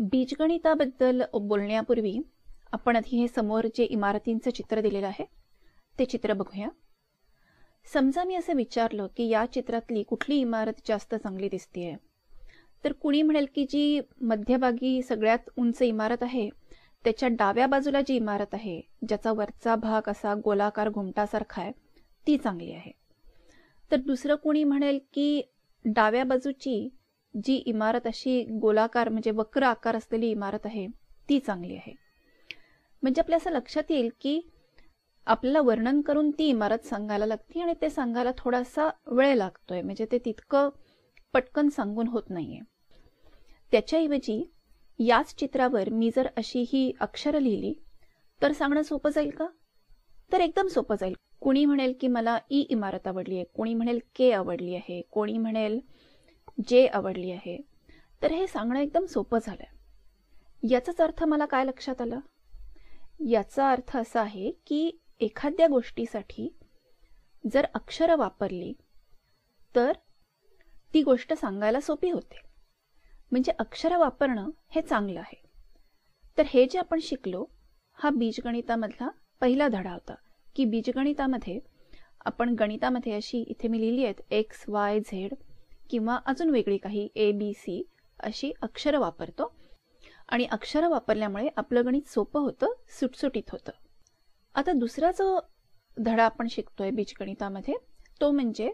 बीजगणिताबद्दल बोलण्यापूर्वी आपण आधी हे समोर जे इमारतींचं चित्र दिलेलं आहे ते चित्र बघूया समजा मी असं विचारलं की या चित्रातली कुठली इमारत जास्त चांगली आहे तर कुणी म्हणेल की जी मध्यभागी सगळ्यात उंच इमारत आहे त्याच्या डाव्या बाजूला जी इमारत आहे ज्याचा वरचा भाग असा गोलाकार घुमटासारखा आहे ती चांगली आहे तर दुसरं कोणी म्हणेल की डाव्या बाजूची जी इमारत अशी गोलाकार म्हणजे वक्र आकार असलेली इमारत आहे ती चांगली आहे म्हणजे आपल्या असं लक्षात येईल की आपल्याला वर्णन करून ती इमारत सांगायला लागते आणि ते सांगायला थोडासा वेळ लागतोय म्हणजे ते तितकं पटकन सांगून होत नाहीये त्याच्याऐवजी याच चित्रावर मी जर अशी ही अक्षरं लिहिली तर सांगणं सोपं जाईल का तर एकदम सोपं जाईल कुणी म्हणेल की मला ई इमारत आवडली आहे कोणी म्हणेल के आवडली आहे कोणी म्हणेल जे आवडली आहे तर हे सांगणं एकदम सोपं झालं याचाच अर्थ मला काय लक्षात आलं याचा अर्थ असा आहे की एखाद्या गोष्टीसाठी जर अक्षरं वापरली तर ती गोष्ट सांगायला सोपी होते म्हणजे अक्षरं वापरणं हे चांगलं आहे तर हे जे आपण शिकलो हा बीजगणितामधला पहिला धडा होता की बीजगणितामध्ये आपण गणितामध्ये अशी इथे मी लिहिली आहेत एक्स वाय झेड किंवा अजून वेगळी काही ए बी सी अशी अक्षरं वापरतो आणि अक्षरं वापरल्यामुळे आपलं गणित सोपं होतं सुटसुटीत होतं आता दुसरा जो धडा आपण शिकतोय बीजगणितामध्ये तो म्हणजे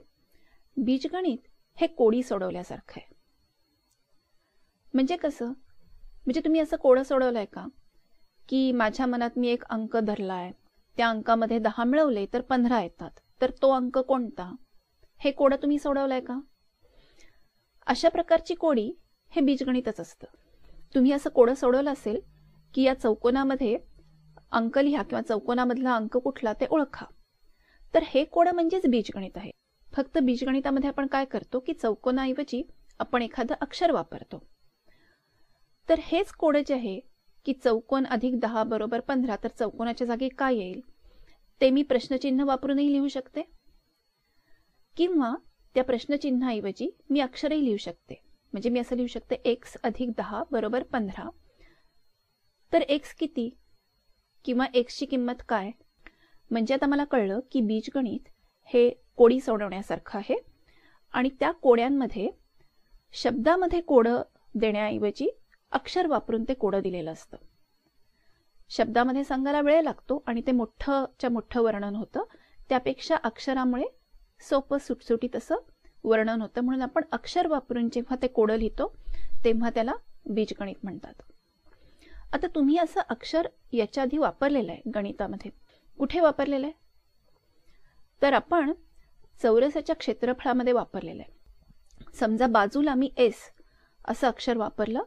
बीजगणित हे कोडी सोडवल्यासारखं आहे म्हणजे कसं म्हणजे तुम्ही असं कोडं सोडवलंय का की माझ्या मनात मी एक अंक धरला आहे त्या अंकामध्ये दहा मिळवले तर पंधरा येतात तर तो अंक कोणता हे कोडं तुम्ही सोडवलाय का अशा प्रकारची कोडी हे बीजगणितच असतं तुम्ही असं कोडं सोडवलं असेल की या चौकोनामध्ये अंक लिहा किंवा चौकोनामधला अंक कुठला ते ओळखा तर हे कोडं म्हणजेच बीजगणित आहे फक्त बीजगणितामध्ये आपण काय करतो की चौकोनाऐवजी आपण एखादं अक्षर वापरतो तर हेच कोडं जे आहे की चौकोन अधिक दहा बरोबर पंधरा तर चौकोनाच्या जागी काय येईल ते मी प्रश्नचिन्ह वापरूनही लिहू शकते किंवा त्या प्रश्नचिन्हाऐवजी मी अक्षरही लिहू शकते म्हणजे मी असं लिहू शकते एक्स अधिक दहा बरोबर पंधरा तर एक्स किती किंवा एक्सची किंमत काय म्हणजे आता मला कळलं की बीजगणित हे कोडी सोडवण्यासारखं आहे आणि त्या कोड्यांमध्ये शब्दामध्ये कोडं देण्याऐवजी अक्षर वापरून ते कोडं दिलेलं असतं शब्दामध्ये सांगायला वेळ लागतो आणि ते मोठंच्या मोठं वर्णन होतं त्यापेक्षा अक्षरामुळे सोपं सुटसुटीत असं वर्णन होतं म्हणून आपण अक्षर वापरून जेव्हा ते कोडं लिहितो तेव्हा त्याला बीजगणित म्हणतात आता तुम्ही असं अक्षर याच्या आधी वापरलेलं आहे गणितामध्ये कुठे वापरलेलं आहे तर आपण चौरसाच्या क्षेत्रफळामध्ये वापरलेलं आहे समजा बाजूला मी एस असं अक्षर वापरलं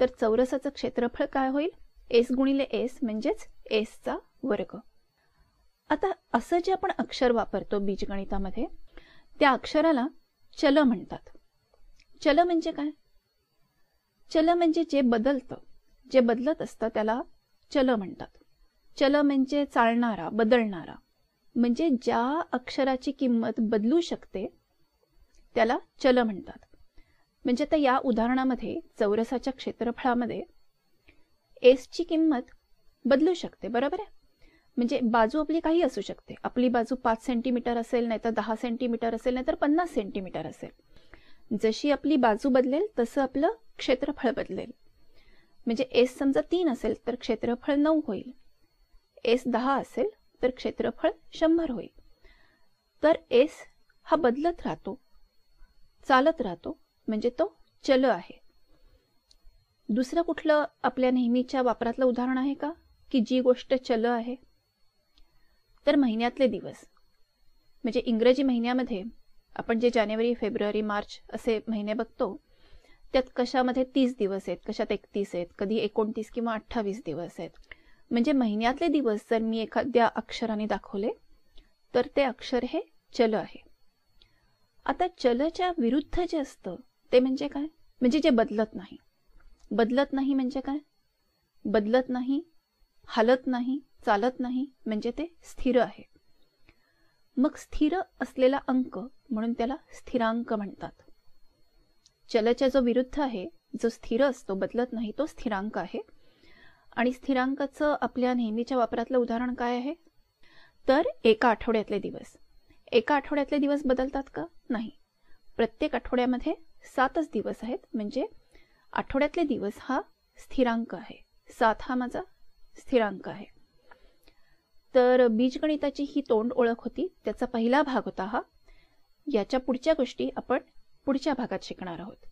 तर चौरसाचं क्षेत्रफळ काय होईल एस गुणिले एस म्हणजेच एसचा वर्ग आता असं जे आपण अक्षर वापरतो बीजगणितामध्ये त्या अक्षराला चल म्हणतात चल म्हणजे काय चल म्हणजे जे बदलतं जे बदलत असतं त्याला चल म्हणतात चल म्हणजे चालणारा बदलणारा म्हणजे ज्या अक्षराची किंमत बदलू शकते त्याला चल म्हणतात म्हणजे आता या उदाहरणामध्ये चौरसाच्या क्षेत्रफळामध्ये एसची किंमत बदलू शकते बरोबर आहे म्हणजे बाजू आपली काही असू शकते आपली बाजू पाच सेंटीमीटर असेल नाही तर दहा सेंटीमीटर असेल नाही तर पन्नास सेंटीमीटर असेल जशी आपली बाजू बदलेल तसं आपलं क्षेत्रफळ बदलेल म्हणजे एस समजा तीन असेल तर क्षेत्रफळ नऊ होईल एस दहा असेल तर क्षेत्रफळ शंभर होईल तर एस हा बदलत राहतो चालत राहतो म्हणजे तो चल आहे दुसरं कुठलं आपल्या नेहमीच्या वापरातलं उदाहरण आहे का की जी गोष्ट चल आहे तर महिन्यातले दिवस म्हणजे इंग्रजी महिन्यामध्ये आपण जे जानेवारी फेब्रुवारी मार्च असे महिने बघतो त्यात कशामध्ये तीस दिवस आहेत कशात एकतीस आहेत कधी एकोणतीस किंवा अठ्ठावीस दिवस आहेत म्हणजे महिन्यातले दिवस जर मी एखाद्या अक्षराने दाखवले तर ते अक्षर हे चल आहे आता चलच्या विरुद्ध जे असतं ते म्हणजे काय म्हणजे जे बदलत नाही बदलत नाही म्हणजे काय बदलत नाही हलत नाही चालत नाही म्हणजे ते स्थिर आहे मग स्थिर असलेला अंक म्हणून त्याला स्थिरांक म्हणतात चलच्या जो विरुद्ध आहे जो स्थिर असतो बदलत नाही तो स्थिरांक आहे आणि स्थिरांकाचं आपल्या नेहमीच्या वापरातलं उदाहरण काय आहे तर एका आठवड्यातले दिवस एका आठवड्यातले दिवस बदलतात का नाही प्रत्येक आठवड्यामध्ये सातच दिवस आहेत म्हणजे आठवड्यातले दिवस हा स्थिरांक आहे सात हा माझा स्थिरांक आहे तर बीजगणिताची ही तोंड ओळख होती त्याचा पहिला भाग होता हा याच्या पुढच्या गोष्टी आपण पुढच्या भागात शिकणार आहोत